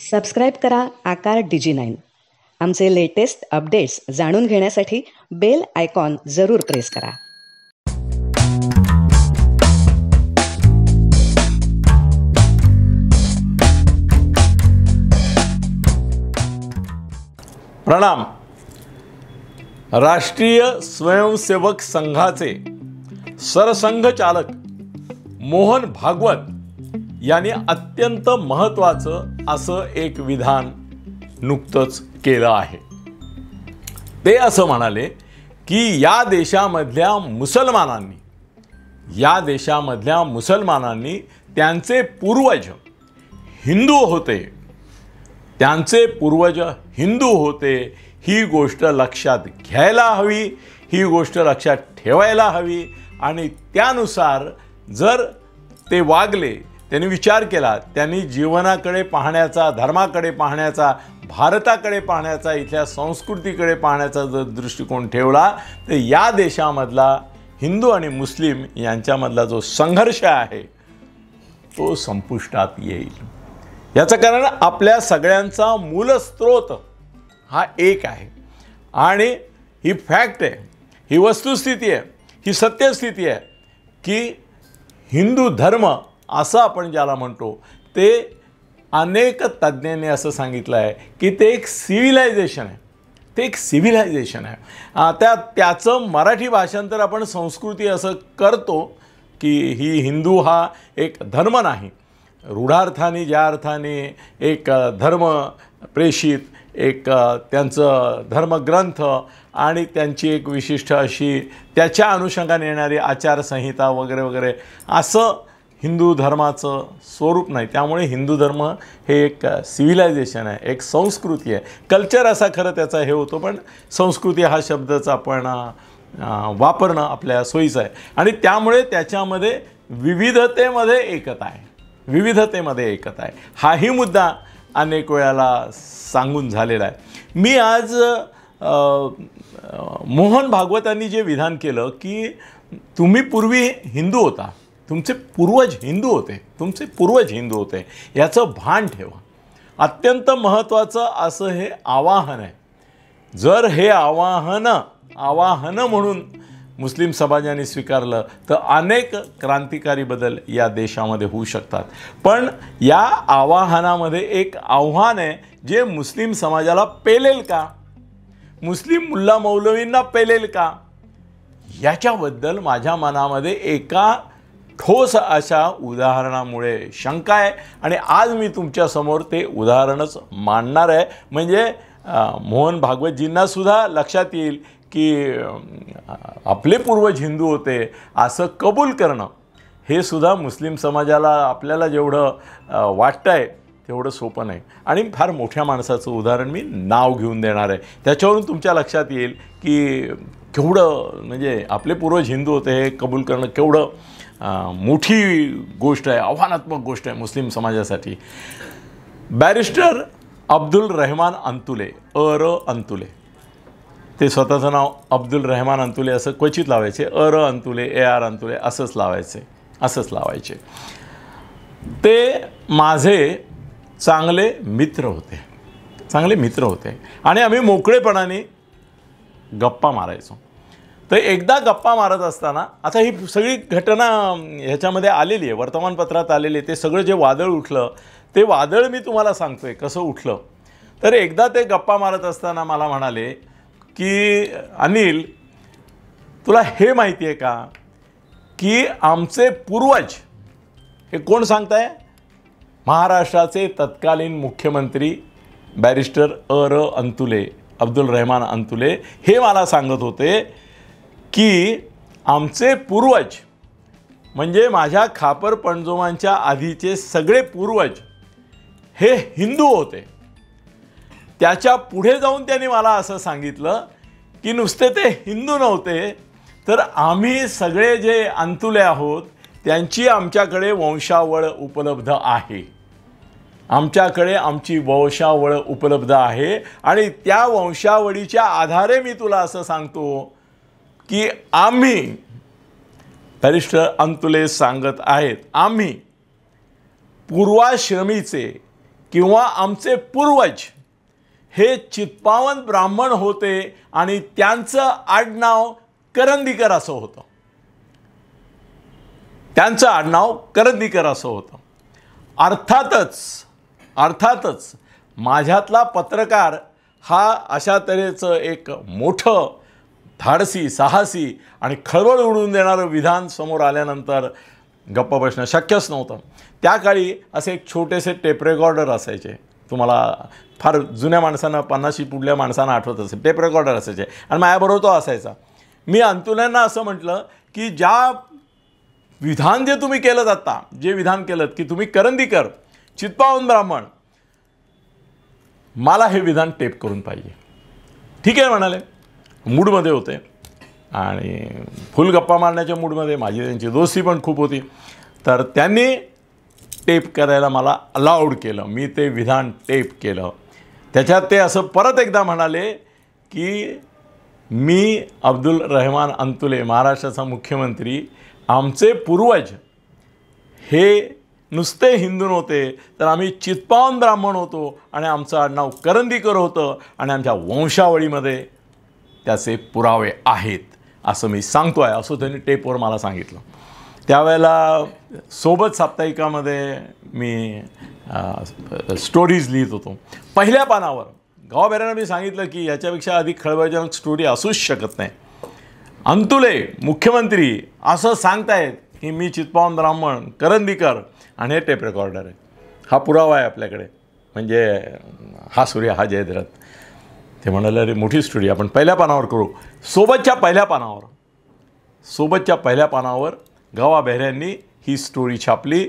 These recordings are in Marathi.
सबस्क्राईब करा आकार डिजी नाईन आमचे लेटेस्ट अपडेट्स जाणून घेण्यासाठी बेल आयकॉन जरूर प्रेस करा प्रणाम राष्ट्रीय स्वयंसेवक संघाचे सरसंघचालक मोहन भागवत यांनी अत्यंत महत्त्वाचं असं एक विधान नुकतंच केलं आहे ते असं म्हणाले की या देशामधल्या मुसलमानांनी या देशामधल्या मुसलमानांनी त्यांचे पूर्वज हिंदू होते त्यांचे पूर्वज हिंदू होते ही गोष्ट लक्षात घ्यायला हवी ही गोष्ट लक्षात ठेवायला हवी आणि त्यानुसार जर ते वागले त्यांनी विचार केला त्यांनी जीवनाकडे पाहण्याचा धर्माकडे पाहण्याचा भारताकडे पाहण्याचा इथल्या संस्कृतीकडे पाहण्याचा जर दृष्टिकोन ठेवला तर या देशामधला हिंदू आणि मुस्लिम यांच्यामधला जो संघर्ष आहे तो संपुष्टात येईल याचं कारण आपल्या सगळ्यांचा मूलस्त्रोत हा एक आहे आणि ही फॅक्ट आहे ही वस्तुस्थिती आहे ही सत्यस्थिती आहे की हिंदू धर्म असं आपण ज्याला म्हणतो ते अनेक तज्ज्ञांनी असं सांगितलं आहे की ते एक सिव्हिलायझेशन आहे ते एक सिव्हिलायझेशन आहे त्या त्याचं मराठी भाषांतर आपण संस्कृती असं करतो की ही हिंदू हा एक धर्म नाही रूढार्थाने ज्या अर्थाने एक धर्म प्रेषित एक त्यांचं धर्मग्रंथ आणि त्यांची एक विशिष्ट अशी त्याच्या अनुषंगाने येणारी आचारसंहिता वगैरे वगैरे असं हिंदू धर्माचं स्वरूप नाही त्यामुळे हिंदू धर्म हे एक सिव्हिलायझेशन आहे एक संस्कृती आहे कल्चर असा खरं त्याचा हे होतो पण संस्कृती हा शब्दच आपण वापरणं आपल्या सोयीचं आहे आणि त्यामुळे त्याच्यामध्ये विविधतेमध्ये एकता आहे विविधतेमध्ये एकता आहे हाही मुद्दा अनेक वेळाला सांगून झालेला आहे मी आज मोहन भागवतांनी जे विधान केलं की तुम्ही पूर्वी हिंदू होता तुमचे पूर्वज हिंदू होते तुमचे पूर्वज हिंदू होते याचं भान ठेवा अत्यंत महत्त्वाचं असं हे आवाहन आहे जर हे आवाहन आवाहन म्हणून मुस्लिम समाजाने स्वीकारलं तर अनेक क्रांतिकारी बदल या देशामध्ये होऊ शकतात पण या आवाहनामध्ये एक आव्हान आहे जे मुस्लिम समाजाला पेलेल का मुस्लिम मुल्ला मौलवींना पेलेल का याच्याबद्दल माझ्या मनामध्ये एका ठोस अशा उदाहरणामुळे शंका आहे आणि आज मी तुमच्यासमोर ते उदाहरणच मांडणार आहे म्हणजे मोहन भागवतजींनासुद्धा लक्षात येईल की आपले पूर्वज हिंदू होते असं कबूल करणं हे सुद्धा मुस्लिम समाजाला आपल्याला जेवढं वाटतं आहे तेवढं सोपं नाही आणि फार मोठ्या माणसाचं उदाहरण मी नाव घेऊन देणार आहे त्याच्यावरून तुमच्या लक्षात येईल की केवढं म्हणजे आपले पूर्वज हिंदू होते हे कबूल करणं केवढं मोठी गोष्ट आहे आव्हानात्मक गोष्ट आहे मुस्लिम समाजासाठी barrister Abdul Rahman Antulay A R Antulay ते स्वतःचं नाव अब्दुल रहमान अंतुले असं क्वचित लावायचे अ र अंतुले ए आर अंतुले असंच लावायचे असंच लावायचे ते माझे चांगले मित्र होते चांगले मित्र होते आणि आम्ही मोकळेपणाने गप्पा मारायचो तर एकदा गप्पा मारत असताना आता ही सगळी घटना ह्याच्यामध्ये आलेली आहे वर्तमानपत्रात आलेली आहे ते सगळं जे वादळ उठलं ते वादळ मी तुम्हाला सांगतो आहे कसं उठलं तर एकदा ते गप्पा मारत असताना मला म्हणाले की अनिल तुला हे माहिती आहे का की आमचे पूर्वज हे कोण सांगताय महाराष्ट्राचे तत्कालीन मुख्यमंत्री बॅरिस्टर अ र अंतुले अब्दुल रहमान अंतुले हे मला सांगत होते की आमचे पूर्वज म्हणजे माझ्या खापर पणजोमांच्या आधीचे सगळे पूर्वज हे हिंदू होते त्याच्या पुढे जाऊन त्यांनी मला असं सांगितलं की नुसते ते हिंदू नव्हते तर आम्ही सगळे जे अंतुले आहोत त्यांची आमच्याकडे वंशावळ उपलब्ध आहे आमच्याकडे आमची वंशावळ उपलब्ध आहे आणि त्या वंशावळीच्या आधारे मी तुला असं सांगतो की आम्ही बॅरिस्टर अंतुले सांगत आहेत आम्ही पूर्वाश्रमीचे किंवा आमचे पूर्वज हे चित्पावन ब्राह्मण होते आणि त्यांचं आडनाव करंदीकर असं होतं त्यांचं आडनाव करंदीकर असं होतं अर्थातच अर्थातच माझ्यातला पत्रकार हा अशा तऱ्हेचं एक मोठं धाडसी साहसी आणि खळबळ उडवून देणारं विधान समोर आल्यानंतर गप्प बसणं शक्यच नव्हतं त्या काळी असे एक छोटेसे टेप रेकॉर्डर असायचे तुम्हाला फार जुन्या माणसांना पन्नाशी पुढल्या माणसांना आठवत असेल टेप रेकॉर्डर असायचे आणि माझ्याबरोबर तो असायचा मी अंतुल्यांना असं म्हटलं की ज्या विधान जे तुम्ही केलं आत्ता जे विधान केलं की तुम्ही करंदीकर चित्पावन ब्राह्मण मला हे विधान टेप करून पाहिजे ठीक आहे म्हणाले मूडमध्ये होते आणि फुल गप्पा मारण्याच्या मूडमध्ये माझी त्यांची दोस्ती पण खूप होती तर त्यांनी टेप करायला मला अलाउड केलं मी ते विधान टेप केलं त्याच्यात ते असं परत एकदा म्हणाले की मी अब्दुल रहमान अंतुले महाराष्ट्राचा मुख्यमंत्री आमचे पूर्वज हे नुसते हिंदू नव्हते तर आम्ही चितपावन ब्राह्मण होतो आणि आमचं आडनाव करंदीकर होतं आणि आमच्या वंशावळीमध्ये त्याचे पुरावे आहेत असं मी सांगतो आहे असं त्यांनी टेपवर मला सांगितलं त्यावेळेला सोबत साप्ताहिकामध्ये मी स्टोरीज लिहित होतो पहिल्या पानावर गावभेऱ्यानं मी सांगितलं की याच्यापेक्षा अधिक खळबळजनक स्टोरी असूच शकत नाही अंतुले मुख्यमंत्री असं सांगतायत की मी चित्पावन ब्राह्मण करंदीकर आणि हे टेप रेकॉर्डर आहे हा पुरावा आहे आपल्याकडे म्हणजे हा सूर्य हा जयद्रथ ते म्हणाले अरे मोठी स्टोरी आपण पहिल्या पानावर करू सोबतच्या पहिल्या पानावर सोबतच्या पहिल्या पानावर बेहऱ्यांनी ही स्टोरी छापली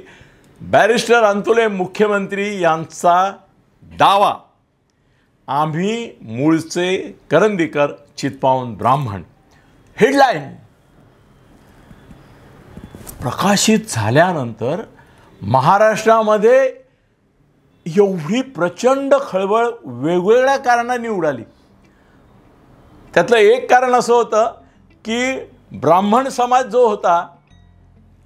बॅरिस्टर अंतुले मुख्यमंत्री यांचा दावा आम्ही मूळचे करंदीकर चितपावन ब्राह्मण हेडलाईन प्रकाशित झाल्यानंतर महाराष्ट्रामध्ये एवढी प्रचंड खळबळ वेगवेगळ्या कारणाने उडाली त्यातलं एक कारण असं होतं की ब्राह्मण समाज जो होता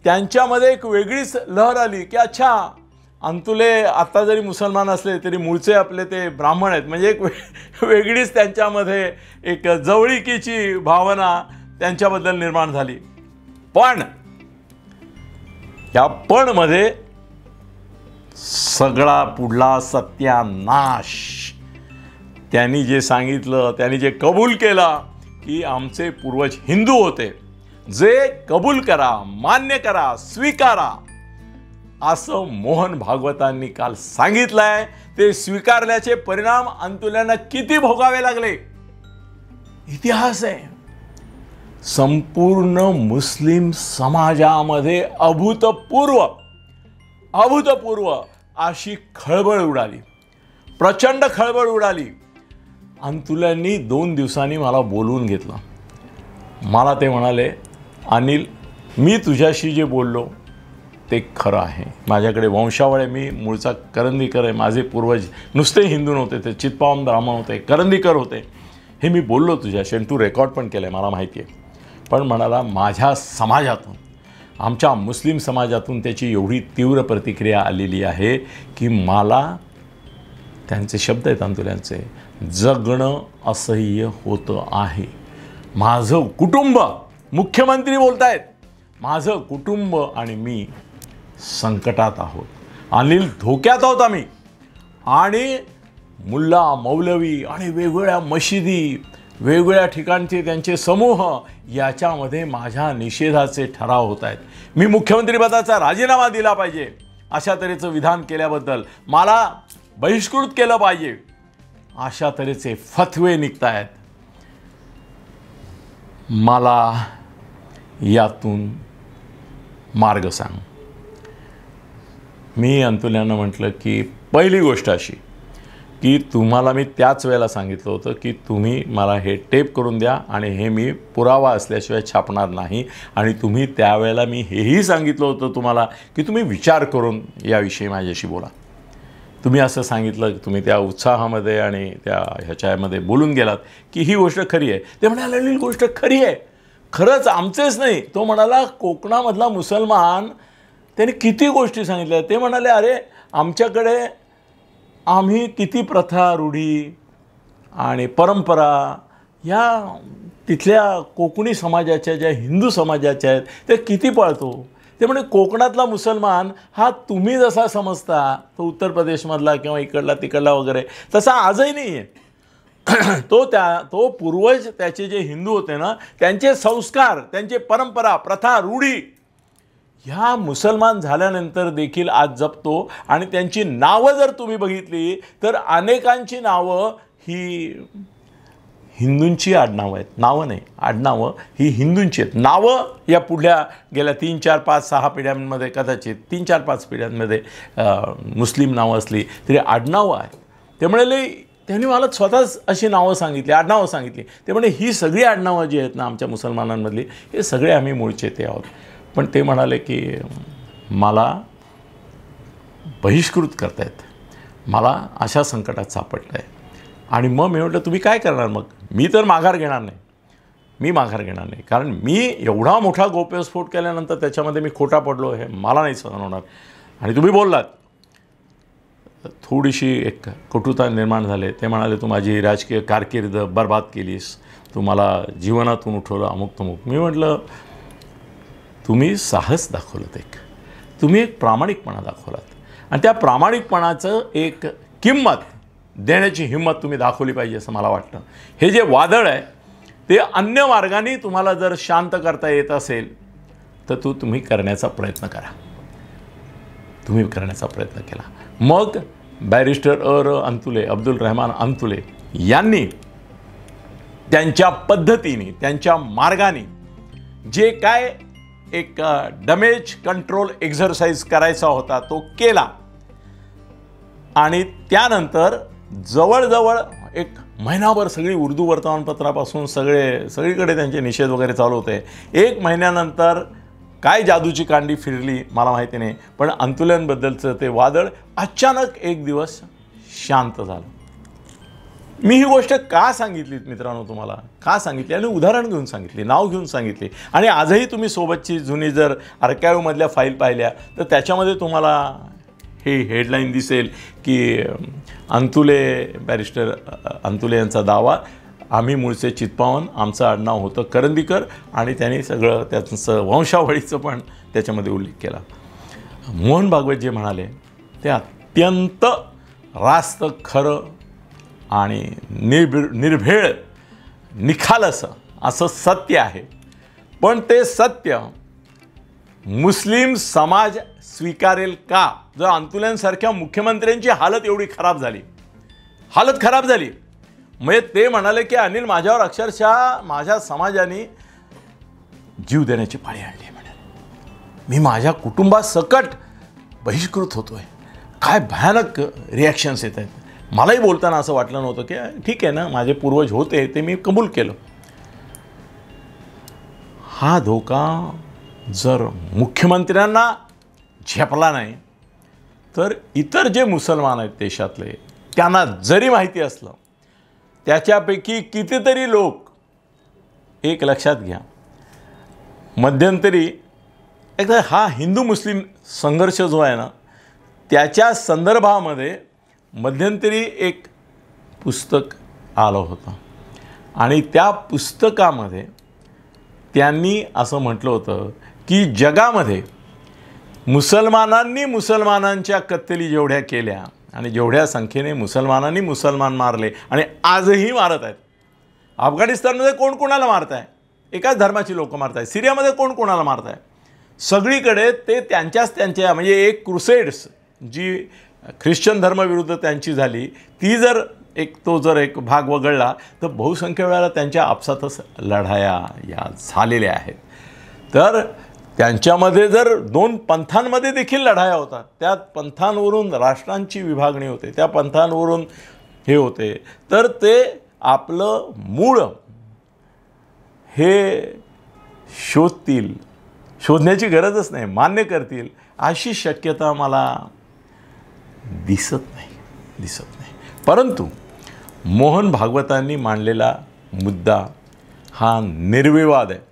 त्यांच्यामध्ये एक वेगळीच लहर आली की अच्छा अंतुले आत्ता जरी मुसलमान असले तरी मूळचे आपले ते ब्राह्मण आहेत म्हणजे एक वेगळीच त्यांच्यामध्ये एक जवळीकीची भावना त्यांच्याबद्दल निर्माण झाली पण या पणमध्ये सगळा पुढला सत्यानाश त्यांनी जे सांगितलं त्यांनी जे कबूल केला की आमचे पूर्वज हिंदू होते जे कबूल करा मान्य करा स्वीकारा असं मोहन भागवतांनी काल सांगितलं आहे ते स्वीकारल्याचे परिणाम अंतुल्यांना किती भोगावे लागले इतिहास आहे संपूर्ण मुस्लिम समाजामध्ये अभूतपूर्व अभूतपूर्व अशी खळबळ उडाली प्रचंड खळबळ उडाली आणि तुल्यांनी दोन दिवसांनी मला बोलवून घेतलं मला ते म्हणाले अनिल मी तुझ्याशी जे बोललो ते खरं आहे माझ्याकडे वंशावळ आहे मी मूळचा करंदीकर आहे माझे पूर्वज नुसते हिंदू नव्हते ते चितपावन ब्राह्मण होते करंदीकर होते हे मी बोललो तुझ्याशी आणि तू रेकॉर्ड पण केलं आहे मला माहिती आहे पण म्हणाला माझ्या समाजातून आमच्या मुस्लिम समाजातून त्याची एवढी तीव्र प्रतिक्रिया आलेली आहे की मला त्यांचे शब्द आहेत आंदोलनचे जगणं असह्य होतं आहे माझं कुटुंब मुख्यमंत्री बोलत आहेत माझं कुटुंब आणि मी संकटात आहोत अनिल धोक्यात आहोत आम्ही आणि मुल्ला मौलवी आणि वेगवेगळ्या मशिदी वेगवेगळ्या ठिकाणचे त्यांचे समूह याच्यामध्ये माझ्या निषेधाचे ठराव होत आहेत मी मुख्यमंत्रीपदाचा राजीनामा दिला पाहिजे अशा तऱ्हेचं विधान केल्याबद्दल मला बहिष्कृत केलं पाहिजे अशा तऱ्हेचे फतवे निघत आहेत मला यातून मार्ग सांग मी अंतुल्यानं म्हटलं की पहिली गोष्ट अशी की तुम्हाला मी त्याच वेळेला सांगितलं होतं की तुम्ही मला हे टेप करून द्या आणि हे मी पुरावा असल्याशिवाय छापणार नाही आणि तुम्ही त्यावेळेला मी हेही सांगितलं होतं तुम्हाला की तुम्ही विचार करून याविषयी माझ्याशी बोला तुम्ही असं सांगितलं तुम्ही त्या उत्साहामध्ये आणि त्या ह्याच्यामध्ये बोलून गेलात की ही गोष्ट खरी आहे ते म्हणाले गोष्ट खरी आहे खरंच आमचेच नाही तो म्हणाला कोकणामधला मुसलमान त्याने किती गोष्टी सांगितल्या ते म्हणाले अरे आमच्याकडे आम्ही किती प्रथा रूढी आणि परंपरा या तिथल्या कोकणी समाजाच्या ज्या हिंदू समाजाच्या आहेत ते किती पाळतो ते म्हणजे कोकणातला मुसलमान हा तुम्ही जसा समजता तो उत्तर प्रदेशमधला किंवा इकडला तिकडला वगैरे तसा आजही नाही आहे तो त्या तो पूर्वज त्याचे जे हिंदू होते ना त्यांचे संस्कार त्यांचे परंपरा प्रथा रूढी ह्या मुसलमान झाल्यानंतर देखील आज जपतो आणि त्यांची नावं जर तुम्ही बघितली तर अनेकांची नावं ही हिंदूंची आडनावं आहेत नावं नाही आडनावं ही हिंदूंची आहेत नावं या पुढल्या गेल्या तीन चार पाच सहा पिढ्यांमध्ये कदाचित तीन चार पाच पिढ्यांमध्ये मुस्लिम नावं असली तरी आडनावं आहेत त्यामुळे लई त्यांनी मला स्वतःच अशी नावं सांगितली आडनावं सांगितली ते म्हणजे ही सगळी आडनावं जी आहेत ना आमच्या मुसलमानांमधली हे सगळे आम्ही मूळचे ते आहोत पण ते म्हणाले की मला बहिष्कृत करतायत मला अशा संकटात सापडलं आहे आणि मग मी म्हटलं तुम्ही काय करणार मग मी तर माघार घेणार नाही मी माघार घेणार नाही कारण मी एवढा मोठा गोप्यस्फोट केल्यानंतर त्याच्यामध्ये मी खोटा पडलो हे मला नाही सहन होणार आणि तुम्ही बोललात थोडीशी एक कटुता निर्माण झाले ते म्हणाले तू माझी राजकीय कारकिर्द बर्बाद केलीस तू मला जीवनातून उठवलं अमुक तमुक मी म्हटलं तुम्ही साहस दाखवलं एक तुम्ही एक प्रामाणिकपणा दाखवलात आणि त्या प्रामाणिकपणाचं एक किंमत देण्याची हिंमत तुम्ही दाखवली पाहिजे असं मला वाटतं हे जे वादळ आहे ते अन्य मार्गाने तुम्हाला जर शांत करता येत असेल तर तू तुम्ही करण्याचा प्रयत्न करा तुम्ही करण्याचा प्रयत्न केला मग बॅरिस्टर अर अंतुले अब्दुल रहमान अंतुले यांनी त्यांच्या पद्धतीने त्यांच्या मार्गाने जे काय एक डमेज कंट्रोल एक्झरसाइज करायचा होता तो केला आणि त्यानंतर जवळजवळ एक महिनाभर सगळी उर्दू वर्तमानपत्रापासून सगळे सगळीकडे त्यांचे निषेध वगैरे चालू होते एक महिन्यानंतर काय जादूची कांडी फिरली मला माहिती नाही पण अंतुल्यांबद्दलचं ते वादळ अचानक एक दिवस शांत झालं मी ही गोष्ट का सांगितली मित्रांनो तुम्हाला का सांगितली आणि उदाहरण घेऊन सांगितली नाव घेऊन सांगितली आणि आजही तुम्ही सोबतची जुनी जर आर्काईवमधल्या फाईल पाहिल्या तर त्याच्यामध्ये तुम्हाला हे हेडलाईन दिसेल की अंतुले बॅरिस्टर अंतुले यांचा दावा आम्ही मूळचे चितपावन आमचं आडनाव होतं करंदीकर आणि त्यांनी सगळं त्यांचं वंशावळीचं पण त्याच्यामध्ये उल्लेख केला मोहन भागवत जे म्हणाले ते अत्यंत रास्त खरं आणि निर्भि निर्भेळ निखालसं असं सत्य आहे पण ते सत्य मुस्लिम समाज स्वीकारेल का जर अंतुल्यांसारख्या मुख्यमंत्र्यांची हालत एवढी खराब झाली हालत खराब झाली म्हणजे ते म्हणाले की अनिल माझ्यावर अक्षरशः माझ्या समाजाने जीव देण्याची पाळी आणली म्हणाले मी माझ्या कुटुंबासकट बहिष्कृत होतो आहे काय भयानक रिॲक्शन्स येत आहेत मलाही बोलताना असं वाटलं नव्हतं की ठीक आहे ना माझे पूर्वज होते ते मी कबूल केलं हा धोका जर मुख्यमंत्र्यांना झेपला नाही तर इतर जे मुसलमान आहेत देशातले त्यांना जरी माहिती असलं त्याच्यापैकी कितीतरी लोक एक लक्षात घ्या मध्यंतरी एकदा हा हिंदू मुस्लिम संघर्ष जो आहे ना त्याच्या संदर्भामध्ये मध्यंतरी एक पुस्तक आलं होतं आणि त्या पुस्तकामध्ये त्यांनी असं म्हटलं होतं की जगामध्ये मुसलमानांनी मुसलमानांच्या कत्तली जेवढ्या केल्या आणि जेवढ्या संख्येने मुसलमानांनी मुसलमान मारले आणि आजही मारत आहेत अफगाणिस्तानमध्ये कोण कोणाला मारत आहे एकाच धर्माची लोकं मारत आहेत सिरियामध्ये कोण कोणाला मारत आहे सगळीकडे ते त्यांच्याच त्यांच्या म्हणजे एक क्रुसेड्स जी ख्रिश्चन धर्माविरुद्ध त्यांची झाली ती जर एक तो जर एक भाग वगळला तर बहुसंख्य वेळेला त्यांच्या आपसातच लढाया या झालेल्या आहेत तर त्यांच्यामध्ये जर दोन पंथांमध्ये देखील लढाया होतात त्या पंथांवरून राष्ट्रांची विभागणी होते त्या पंथांवरून हे होते तर ते आपलं मूळ हे शोधतील शोधण्याची गरजच नाही मान्य करतील अशी शक्यता मला दिसत नाही दिसत नाही परंतु मोहन भागवतांनी मांडलेला मुद्दा हा निर्विवाद आहे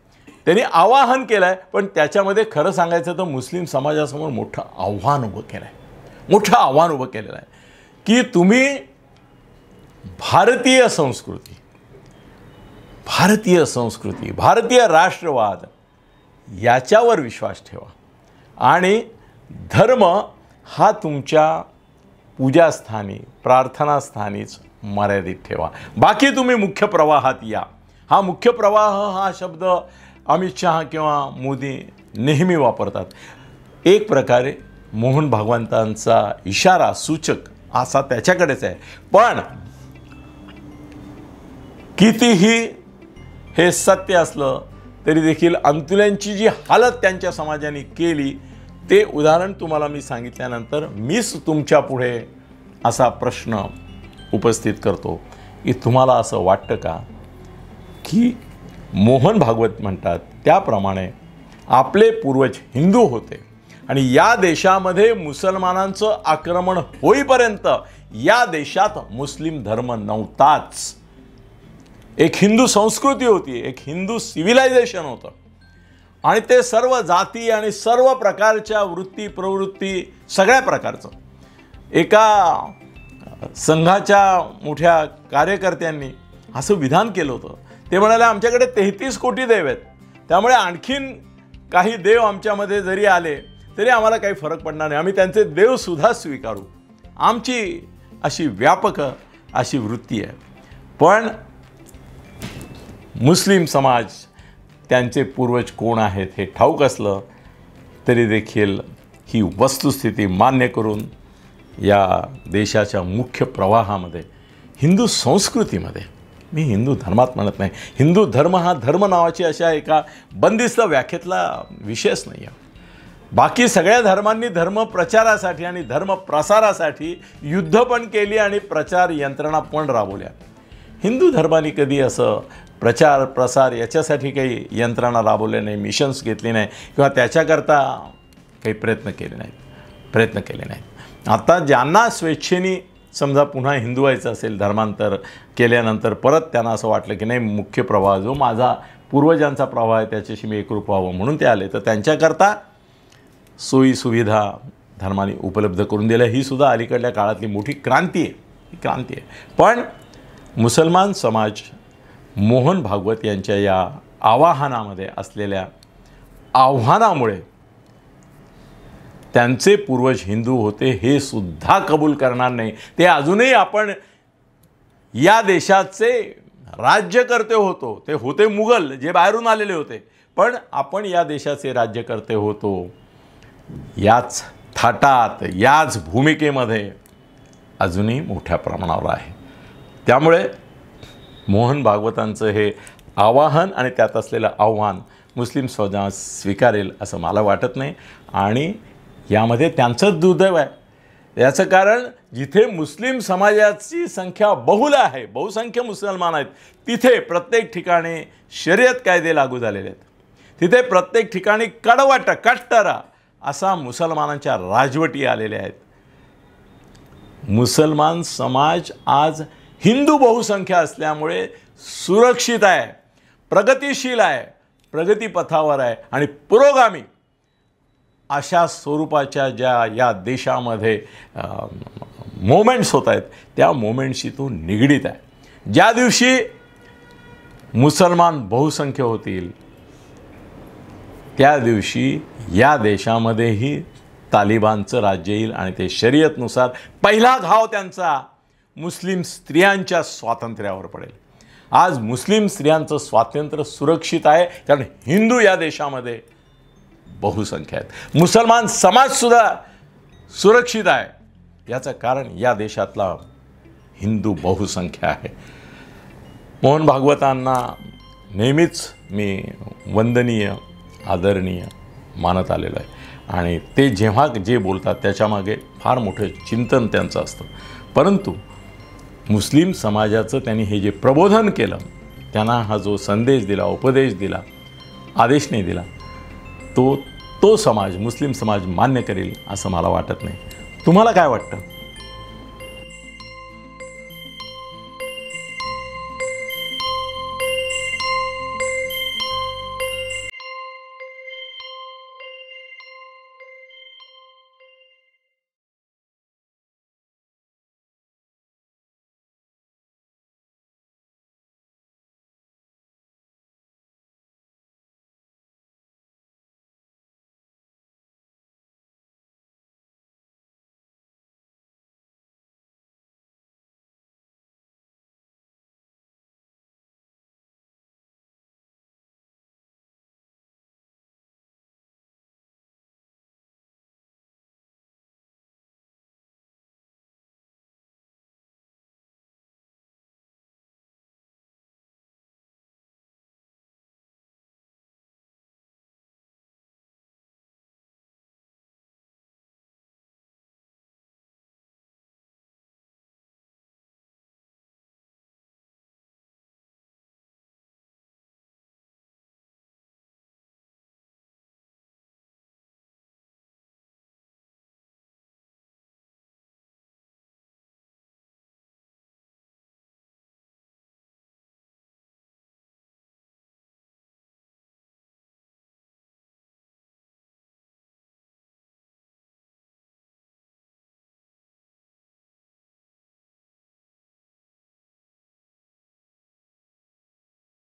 त्यांनी आवाहन केलं आहे पण त्याच्यामध्ये खरं सांगायचं तर मुस्लिम समाजासमोर मोठं आव्हान उभं केलं आहे मोठं आव्हान उभं केलेलं आहे की तुम्ही भारतीय संस्कृती भारतीय संस्कृती भारतीय राष्ट्रवाद याच्यावर विश्वास ठेवा आणि धर्म हा तुमच्या पूजास्थानी प्रार्थनास्थानीच मर्यादित ठेवा बाकी तुम्ही मुख्य प्रवाहात या हा मुख्य प्रवाह हा शब्द अमित शहा किंवा मोदी नेहमी वापरतात एक प्रकारे मोहन भगवंतांचा इशारा सूचक असा त्याच्याकडेच आहे पण कितीही हे सत्य असलं तरी देखील अंतुल्यांची जी हालत त्यांच्या समाजाने केली ते उदाहरण तुम्हाला मी सांगितल्यानंतर मीच तुमच्या पुढे असा प्रश्न उपस्थित करतो की तुम्हाला असं वाटतं का की मोहन भागवत म्हणतात त्याप्रमाणे आपले पूर्वज हिंदू होते आणि या देशामध्ये मुसलमानांचं आक्रमण होईपर्यंत या देशात मुस्लिम धर्म नव्हताच एक हिंदू संस्कृती होती एक हिंदू सिव्हिलायझेशन होतं आणि ते सर्व जाती आणि सर्व प्रकारच्या वृत्ती प्रवृत्ती सगळ्या प्रकारचं एका संघाच्या मोठ्या कार्यकर्त्यांनी असं विधान केलं होतं ते म्हणाले आमच्याकडे तेहतीस कोटी देव आहेत त्यामुळे आणखीन काही देव आमच्यामध्ये जरी आले तरी आम्हाला काही फरक पडणार नाही आम्ही त्यांचे देवसुद्धा स्वीकारू आमची अशी व्यापक अशी वृत्ती आहे पण मुस्लिम समाज त्यांचे पूर्वज कोण आहेत हे ठाऊक असलं तरी देखील ही वस्तुस्थिती मान्य करून या देशाच्या मुख्य प्रवाहामध्ये हिंदू संस्कृतीमध्ये मी हिंदू धर्मात म्हणत नाही हिंदू धर्म हा धर्म नावाची अशा एका बंदिस्त व्याख्येतला विषयच नाही आहे बाकी सगळ्या धर्मांनी धर्म प्रचारासाठी आणि धर्म प्रसारासाठी युद्ध पण केली आणि प्रचार यंत्रणा पण राबवल्या हिंदू धर्माने कधी असं प्रचार प्रसार याच्यासाठी काही यंत्रणा राबवल्या नाही मिशन्स घेतली नाही किंवा त्याच्याकरता काही प्रयत्न केले नाहीत प्रयत्न केले नाहीत आता ज्यांना स्वेच्छेने समजा पुन्हा हिंदू व्हायचं असेल धर्मांतर केल्यानंतर परत त्यांना असं वाटलं की नाही मुख्य प्रवाह जो माझा पूर्वजांचा प्रवाह आहे त्याच्याशी मी एकरूप व्हावं म्हणून ते आले तर त्यांच्याकरता सोयीसुविधा धर्माने उपलब्ध करून दिल्या ही सुद्धा अलीकडल्या काळातली मोठी क्रांती आहे ही क्रांती आहे पण मुसलमान समाज मोहन भागवत यांच्या या आवाहनामध्ये असलेल्या आव्हानामुळे त्यांचे पूर्वज हिंदू होते हे सुद्धा कबूल करणार नाही ते अजूनही आपण या देशाचे राज्यकर्ते होतो ते होते मुघल जे बाहेरून आलेले होते पण आपण या देशाचे राज्यकर्ते होतो याच थाटात याच भूमिकेमध्ये अजूनही मोठ्या प्रमाणावर आहे त्यामुळे मोहन भागवतांचं हे आवाहन आणि त्यात असलेलं आव्हान मुस्लिम स्वजा स्वीकारेल असं मला वाटत नाही आणि यामध्ये त्यांचंच दुर्दैव आहे याचं कारण जिथे मुस्लिम समाजाची संख्या बहुल आहे बहुसंख्य मुसलमान आहेत तिथे प्रत्येक ठिकाणी शर्यत कायदे लागू झालेले आहेत तिथे प्रत्येक ठिकाणी कडवट कट्टरा असा मुसलमानांच्या राजवटी आलेल्या आहेत मुसलमान समाज आज हिंदू बहुसंख्या असल्यामुळे सुरक्षित आहे प्रगतिशील आहे प्रगतीपथावर आहे आणि पुरोगामी अशा स्वरूपाच्या ज्या या देशामध्ये मोमेंट्स होत आहेत त्या मोमेंट्सशी तो निगडीत आहे ज्या दिवशी मुसलमान बहुसंख्य होतील त्या दिवशी या देशामध्येही तालिबानचं राज्य येईल आणि ते शर्यतनुसार पहिला घाव त्यांचा मुस्लिम स्त्रियांच्या स्वातंत्र्यावर पडेल आज मुस्लिम स्त्रियांचं स्वातंत्र्य सुरक्षित आहे कारण हिंदू या देशामध्ये बहुसंख्या आहेत मुसलमान समाजसुद्धा सुरक्षित आहे याचं कारण या देशातला हिंदू बहुसंख्या आहे मोहन भागवतांना नेहमीच मी वंदनीय आदरणीय मानत आलेलं आहे आणि ते जेव्हा जे बोलतात त्याच्यामागे फार मोठं चिंतन त्यांचं असतं परंतु मुस्लिम समाजाचं त्यांनी हे जे प्रबोधन केलं त्यांना हा जो संदेश दिला उपदेश दिला आदेश नाही दिला तो तो समाज मुस्लिम समाज मान्य करेल असं मला वाटत नाही तुम्हाला काय वाटतं